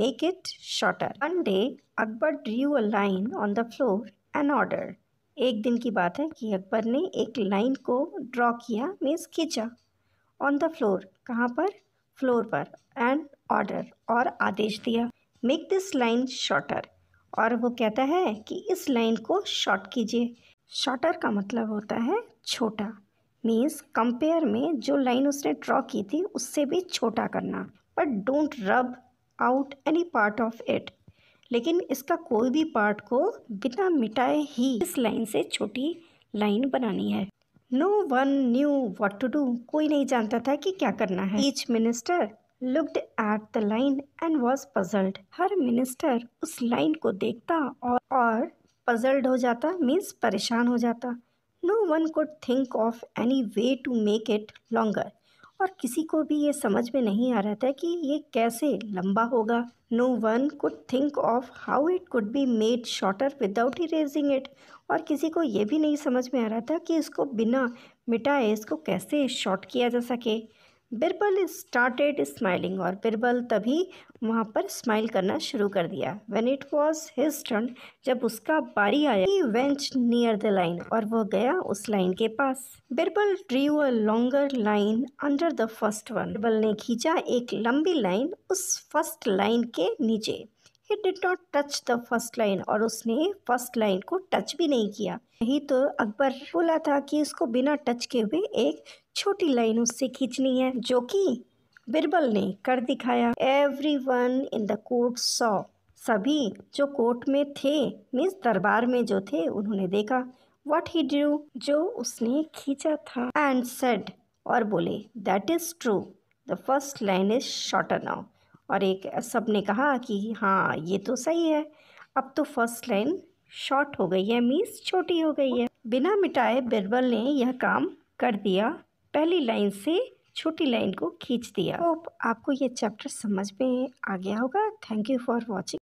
Make it shorter. One day, Akbar drew a line on the floor and order एक दिन की बात है कि अकबर ने एक लाइन को ड्रॉ किया मीन्स खींचा ऑन द फ्लोर कहाँ पर फ्लोर पर एंड ऑर्डर और आदेश दिया मेक दिस लाइन शॉर्टर और वो कहता है कि इस लाइन को शॉर्ट कीजिए शॉर्टर का मतलब होता है छोटा मीन्स कंपेयर में जो लाइन उसने ड्रॉ की थी उससे भी छोटा करना but don't rub out any part of it लेकिन इसका कोई भी पार्ट को बिना मिटाए ही इस लाइन से छोटी लाइन बनानी है no one knew what to do कोई नहीं जानता था कि क्या करना है each minister looked at the line and was puzzled हर मिनिस्टर उस लाइन को देखता और, और पजल्ड हो जाता मीन्स परेशान हो जाता no one could think of any way to make it longer और किसी को भी ये समझ में नहीं आ रहा था कि ये कैसे लंबा होगा no one could think of how it could be made shorter without erasing it और किसी को ये भी नहीं समझ में आ रहा था कि इसको बिना मिटाए इसको कैसे शॉर्ट किया जा सके बिरबल स्टार्टेड स्माइलिंग और बिरबल तभी वहाँ पर स्माइल करना शुरू कर दिया when it was his turn जब उसका बारी आया ही वेंच नियर द लाइन और वह गया उस लाइन के पास Birbal drew a longer line under the first one Birbal ने खींचा एक लंबी लाइन उस फर्स्ट लाइन के नीचे ही did not touch the first line और उसने फर्स्ट लाइन को टच भी नहीं किया यही तो अकबर बोला था कि उसको बिना टच के हुए एक छोटी लाइन उससे खींचनी है जो कि बिरबल ने कर दिखाया everyone in the court saw सभी जो कोर्ट में थे मीन्स दरबार में जो थे उन्होंने देखा वट ही ड्रू जो उसने खींचा था एंड सेड और बोले that is true the first line is shorter now और एक सब ने कहा कि हाँ ये तो सही है अब तो फर्स्ट लाइन शॉर्ट हो गई है मीन्स छोटी हो गई है बिना मिटाए बिरबल ने यह काम कर दिया पहली लाइन से छोटी लाइन को खींच दिया तो आपको ये चैप्टर समझ में आ गया होगा थैंक यू फॉर वॉचिंग